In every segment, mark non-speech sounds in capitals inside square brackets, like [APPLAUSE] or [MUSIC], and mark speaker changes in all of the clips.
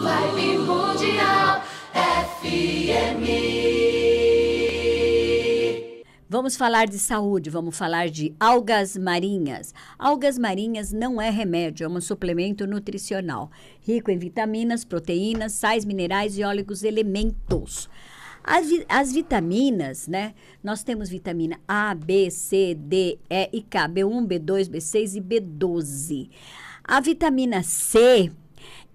Speaker 1: Live Mundial FM. Vamos falar de saúde, vamos falar de algas marinhas. Algas marinhas não é remédio, é um suplemento nutricional, rico em vitaminas, proteínas, sais minerais e óleos elementos. As, as, vitaminas, né? Nós temos vitamina A, B, C, D, E e K, B1, B2, B6 e B12. A vitamina C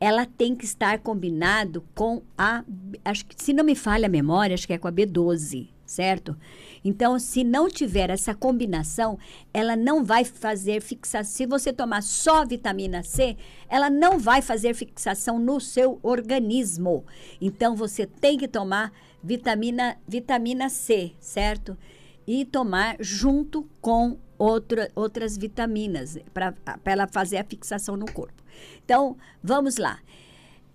Speaker 1: ela tem que estar combinado com a, acho que, se não me falha a memória, acho que é com a B12, certo? Então, se não tiver essa combinação, ela não vai fazer fixação. Se você tomar só vitamina C, ela não vai fazer fixação no seu organismo. Então, você tem que tomar vitamina, vitamina C, certo? E tomar junto com outra, outras vitaminas para ela fazer a fixação no corpo. Então, vamos lá.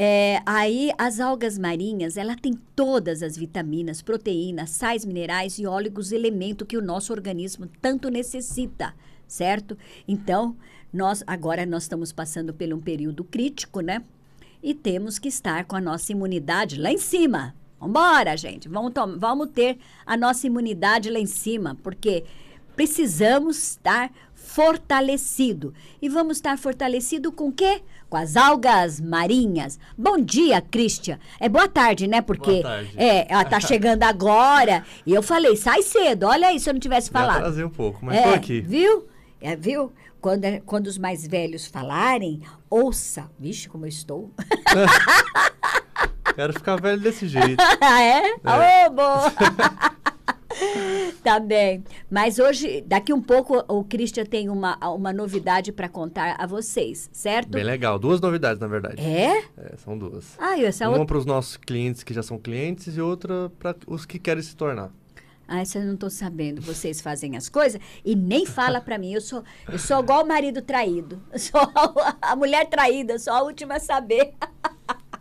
Speaker 1: É, aí as algas marinhas, ela tem todas as vitaminas, proteínas, sais minerais e óleos elemento que o nosso organismo tanto necessita, certo? Então, nós agora nós estamos passando por um período crítico, né? E temos que estar com a nossa imunidade lá em cima. Vambora, gente, vamos, vamos ter a nossa imunidade lá em cima, porque precisamos estar fortalecido. E vamos estar fortalecido com quê? Com as algas marinhas. Bom dia, Cristian. É boa tarde, né? Porque tarde. é, ela tá chegando [LAUGHS] agora. E eu falei, sai cedo. Olha aí, se eu não tivesse falado. Trazer um pouco, mas é, tô aqui. Viu? É, viu? Quando, é, quando os mais velhos falarem, ouça. Vixe, como eu estou.
Speaker 2: [LAUGHS] Quero ficar velho desse jeito. [LAUGHS]
Speaker 1: Ah, é? é. Oh, boa. Tá bem. Mas hoje, daqui um pouco, o Christian tem uma, uma novidade para contar a vocês, certo? Bem
Speaker 2: legal. Duas novidades, na verdade. É? é são duas. Ah, essa é Uma outra... para os nossos clientes que já são clientes e outra para os que querem se
Speaker 1: tornar. Ah, isso eu não estou sabendo. Vocês fazem as coisas e nem fala para mim. Eu sou, eu sou igual o marido traído. Eu sou a, [LAUGHS] a mulher traída, sou a última a saber.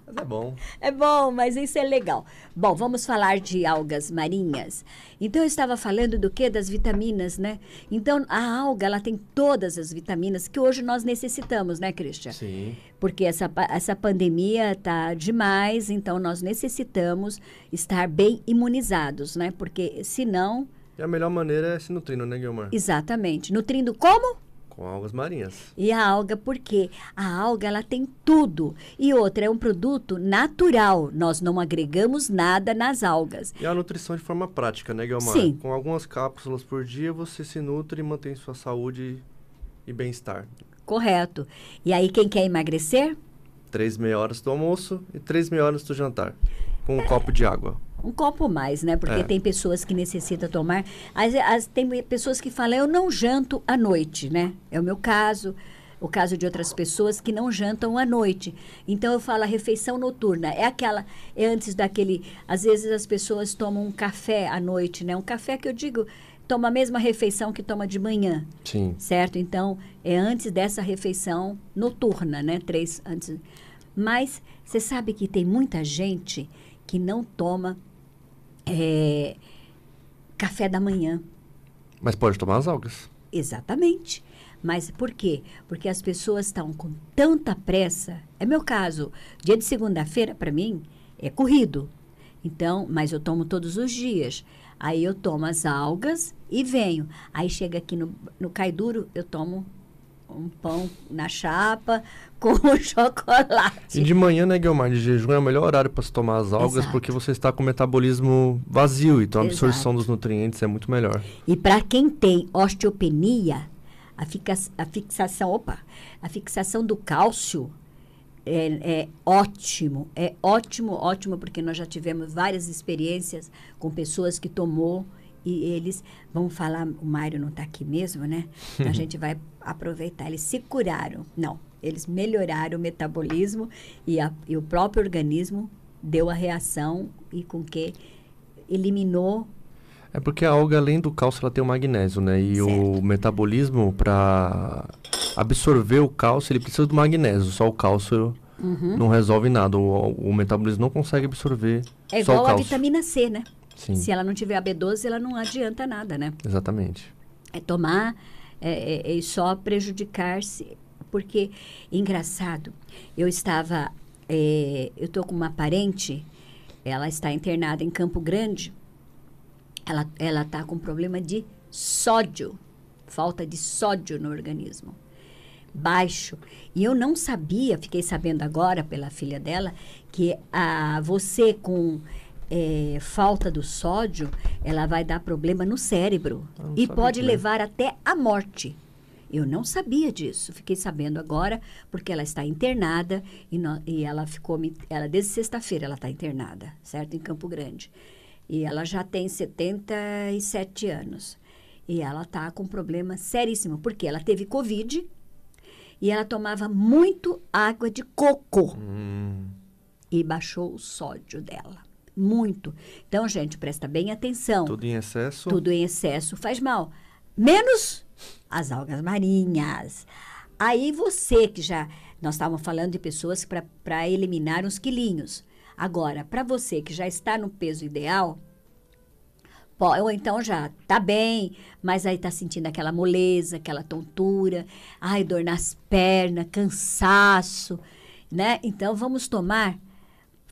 Speaker 1: Mas é bom. É bom, mas isso é legal. Bom, vamos falar de algas marinhas. Então eu estava falando do que das vitaminas, né? Então a alga ela tem todas as vitaminas que hoje nós necessitamos, né, Cristian? Sim. Porque essa essa pandemia tá demais, então nós necessitamos estar bem imunizados, né? Porque senão
Speaker 2: e a melhor maneira é se nutrindo, né, Guilherme?
Speaker 1: Exatamente. Nutrindo como?
Speaker 2: Com algas marinhas.
Speaker 1: E a alga, por quê? A alga, ela tem tudo. E outra, é um produto natural. Nós não agregamos nada nas algas. E a nutrição de
Speaker 2: forma prática, né, Guilmar? Sim. Com algumas cápsulas por dia, você se nutre e mantém sua saúde e bem-estar.
Speaker 1: Correto. E aí, quem quer emagrecer?
Speaker 2: Três meia horas do almoço e três meia horas do jantar. Com um é... copo de água
Speaker 1: um copo mais, né? Porque é. tem pessoas que necessitam tomar. As, as, tem pessoas que falam, eu não janto à noite, né? É o meu caso o caso de outras pessoas que não jantam à noite. Então eu falo a refeição noturna, é aquela é antes daquele, às vezes as pessoas tomam um café à noite, né? Um café que eu digo toma a mesma refeição que toma de manhã. Sim. Certo? Então é antes dessa refeição noturna, né? Três antes. Mas você sabe que tem muita gente que não toma é, café da manhã.
Speaker 2: Mas pode tomar as algas.
Speaker 1: Exatamente. Mas por quê? Porque as pessoas estão com tanta pressa. É meu caso. Dia de segunda-feira, para mim, é corrido. Então, mas eu tomo todos os dias. Aí eu tomo as algas e venho. Aí chega aqui no, no Caiduro, eu tomo um pão na chapa [LAUGHS] com [LAUGHS] chocolate.
Speaker 2: E de manhã, né, Guilmar, de jejum é o melhor horário para se tomar as algas, Exato. porque você está com o metabolismo vazio, então a Exato. absorção dos nutrientes é muito melhor.
Speaker 1: E para quem tem osteopenia, a, fica, a fixação, opa, a fixação do cálcio é, é, ótimo, é ótimo, ótimo, porque nós já tivemos várias experiências com pessoas que tomou e eles vão falar, o Mário não está aqui mesmo, né? Então a [LAUGHS] gente vai aproveitar. Eles se curaram. Não, eles melhoraram o metabolismo e, a, e o próprio organismo deu a reação e com que eliminou
Speaker 2: é porque a alga, além do cálcio, ela tem o magnésio, né? E certo. o metabolismo, para absorver o cálcio, ele precisa do magnésio. Só o cálcio uhum. não resolve nada. O, o, metabolismo não consegue absorver. É igual a
Speaker 1: vitamina C, né? Sim. Se ela não tiver a B12, ela não adianta nada, né?
Speaker 2: Exatamente.
Speaker 1: É tomar é, é, é só prejudicar-se. Porque, engraçado, eu estava. É, eu estou com uma parente, ela está internada em Campo Grande. Ela, ela está com problema de sódio, falta de sódio no organismo baixo. E eu não sabia, fiquei sabendo agora pela filha dela, que a, você com é, falta do sódio, ela vai dar problema no cérebro e pode né? levar até à morte. Eu não sabia disso, fiquei sabendo agora porque ela está internada e, no, e ela ficou, ela desde sexta-feira ela está internada, certo, em Campo Grande. E ela já tem 77 anos e ela está com um problema seríssimo porque ela teve covid e ela tomava muito água de coco hum. e baixou o sódio dela muito. Então, gente, presta bem atenção.
Speaker 2: Tudo em excesso? Tudo em
Speaker 1: excesso faz mal. Menos as algas marinhas. Aí você que já. Nós estávamos falando de pessoas para eliminar uns quilinhos. Agora, para você que já está no peso ideal, ou então já tá bem, mas aí tá sentindo aquela moleza, aquela tontura, ai, dor nas pernas, cansaço, né? Então vamos tomar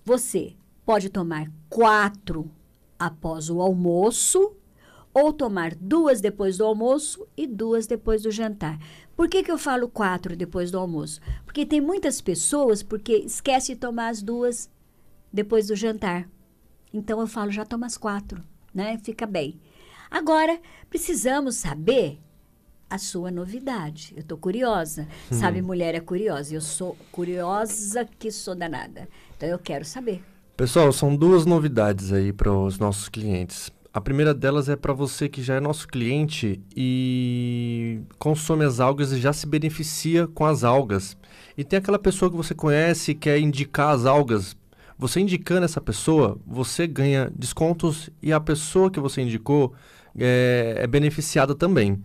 Speaker 1: você Pode tomar quatro após o almoço ou tomar duas depois do almoço e duas depois do jantar. Por que, que eu falo quatro depois do almoço? Porque tem muitas pessoas porque esquece de tomar as duas depois do jantar. Então eu falo, já toma as quatro, né? Fica bem. Agora, precisamos saber a sua novidade. Eu tô curiosa. Hum. Sabe, mulher é curiosa. Eu sou curiosa que sou danada. Então eu quero saber.
Speaker 2: Pessoal, são duas novidades aí para os nossos clientes. A primeira delas é para você que já é nosso cliente e consome as algas e já se beneficia com as algas. E tem aquela pessoa que você conhece e quer indicar as algas. Você indicando essa pessoa, você ganha descontos e a pessoa que você indicou é, é beneficiada também.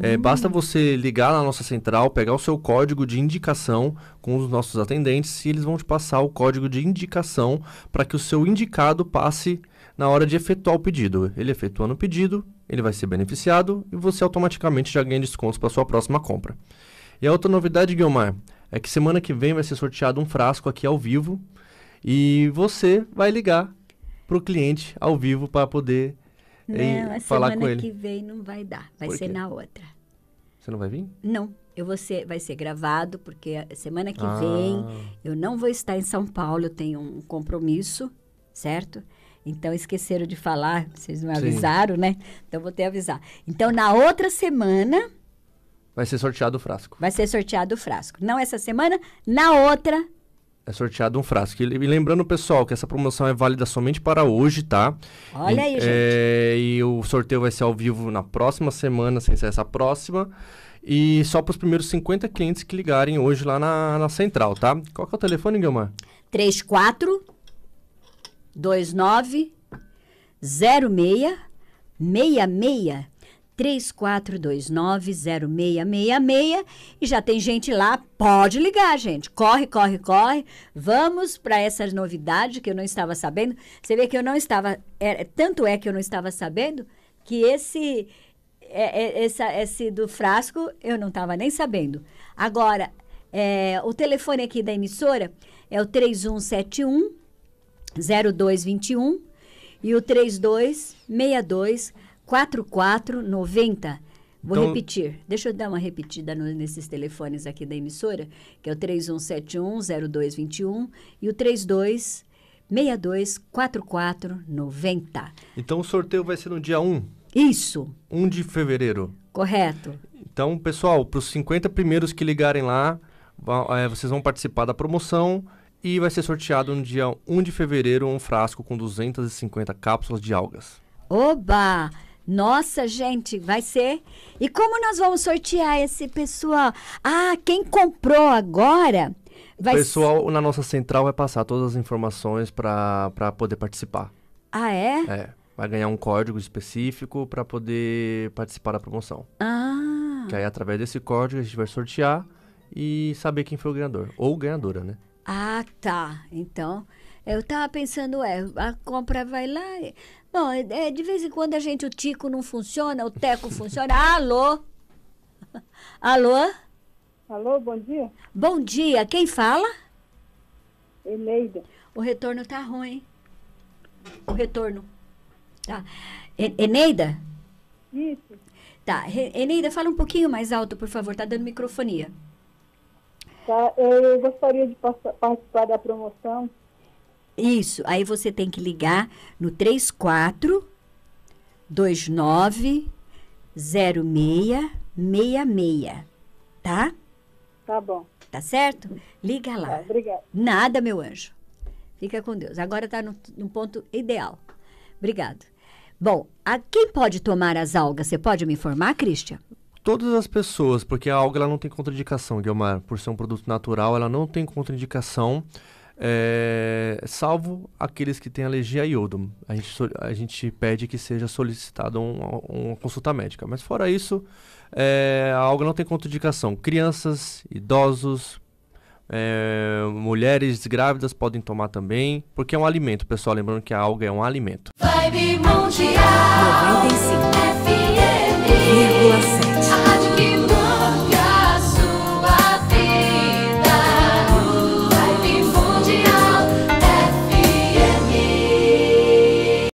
Speaker 2: É, basta hum. você ligar na nossa central, pegar o seu código de indicação com os nossos atendentes e eles vão te passar o código de indicação para que o seu indicado passe na hora de efetuar o pedido. Ele efetuando o pedido, ele vai ser beneficiado e você automaticamente já ganha descontos para sua próxima compra. E a outra novidade, Guilmar, é que semana que vem vai ser sorteado um frasco aqui ao vivo e você vai ligar para o cliente ao vivo para poder não, né, e falar com ele. que
Speaker 1: vem não vai dar, vai ser na outra. Você não vai vir? Não, eu vou ser, vai ser gravado, porque semana que ah. vem eu não vou estar em São Paulo, eu tenho um compromisso, certo? Então esqueceram de falar, vocês não avisaram, Sim. né? Então vou ter que avisar. Então na outra semana.
Speaker 2: Vai ser sorteado o frasco.
Speaker 1: Vai ser sorteado o frasco. Não essa semana, na outra
Speaker 2: é sorteado um frasco. E lembrando, pessoal, que essa promoção é válida somente para hoje, tá? Olha e, aí, é, gente. É, e o sorteio vai ser ao vivo na próxima semana, sem ser essa próxima. E só para os primeiros 50 clientes que ligarem hoje lá na, na central, tá? Qual que é o telefone, Guilmar?
Speaker 1: 34 29 06 66 34290666 e já tem gente lá. Pode ligar, gente. Corre, corre, corre. Vamos para essa novidade que eu não estava sabendo. Você vê que eu não estava. É, é, tanto é que eu não estava sabendo que esse. É, é, essa, esse do frasco eu não estava nem sabendo. Agora, é, o telefone aqui da emissora é o 3171 0221 e o 3262 4490. Vou então, repetir. Deixa eu dar uma repetida no, nesses telefones aqui da emissora, que é o 31710221 e o 32624490.
Speaker 2: Então o sorteio vai ser no dia 1? Isso. 1 de fevereiro.
Speaker 1: Correto.
Speaker 2: Então, pessoal, para os 50 primeiros que ligarem lá, eh, vocês vão participar da promoção e vai ser sorteado no dia 1 de fevereiro um frasco com 250 cápsulas de algas.
Speaker 1: Oba! Nossa, gente, vai ser. E como nós vamos sortear esse pessoal? Ah, quem comprou agora. Vai o pessoal
Speaker 2: na nossa central vai passar todas as informações para poder participar. Ah, é? É. Vai ganhar um código específico para poder participar da promoção. Ah. Que aí, através desse código, a gente vai sortear e saber quem foi o ganhador. Ou ganhadora, né?
Speaker 1: Ah, tá. Então. Eu estava pensando, é, a compra vai lá. Bom, é, é, de vez em quando a gente, o Tico não funciona, o Teco funciona. [LAUGHS] Alô? [LAUGHS] Alô? Alô, bom dia. Bom dia, quem fala? Eneida. O retorno tá ruim. O retorno. Tá. Eneida? Isso. Tá, Eneida, fala um pouquinho mais alto, por favor, tá dando microfonia. Tá, eu gostaria de participar da promoção isso. Aí você tem que ligar no 34 29 0666, tá? Tá bom. Tá certo? Liga lá. Tá, obrigada. Nada, meu anjo. Fica com Deus. Agora tá no, no ponto ideal. Obrigado. Bom, a quem pode tomar as algas? Você pode me informar, Cristian?
Speaker 2: todas as pessoas, porque a alga ela não tem contraindicação, Guilmar. Por ser um produto natural, ela não tem contraindicação. É, salvo aqueles que têm alergia a iodo. A gente, a gente pede que seja solicitada um, uma consulta médica. Mas fora isso, é, a alga não tem contraindicação. Crianças, idosos, é, mulheres grávidas podem tomar também, porque é um alimento, pessoal. Lembrando que a alga é um alimento.
Speaker 1: Vibe Mundial, 95 FM,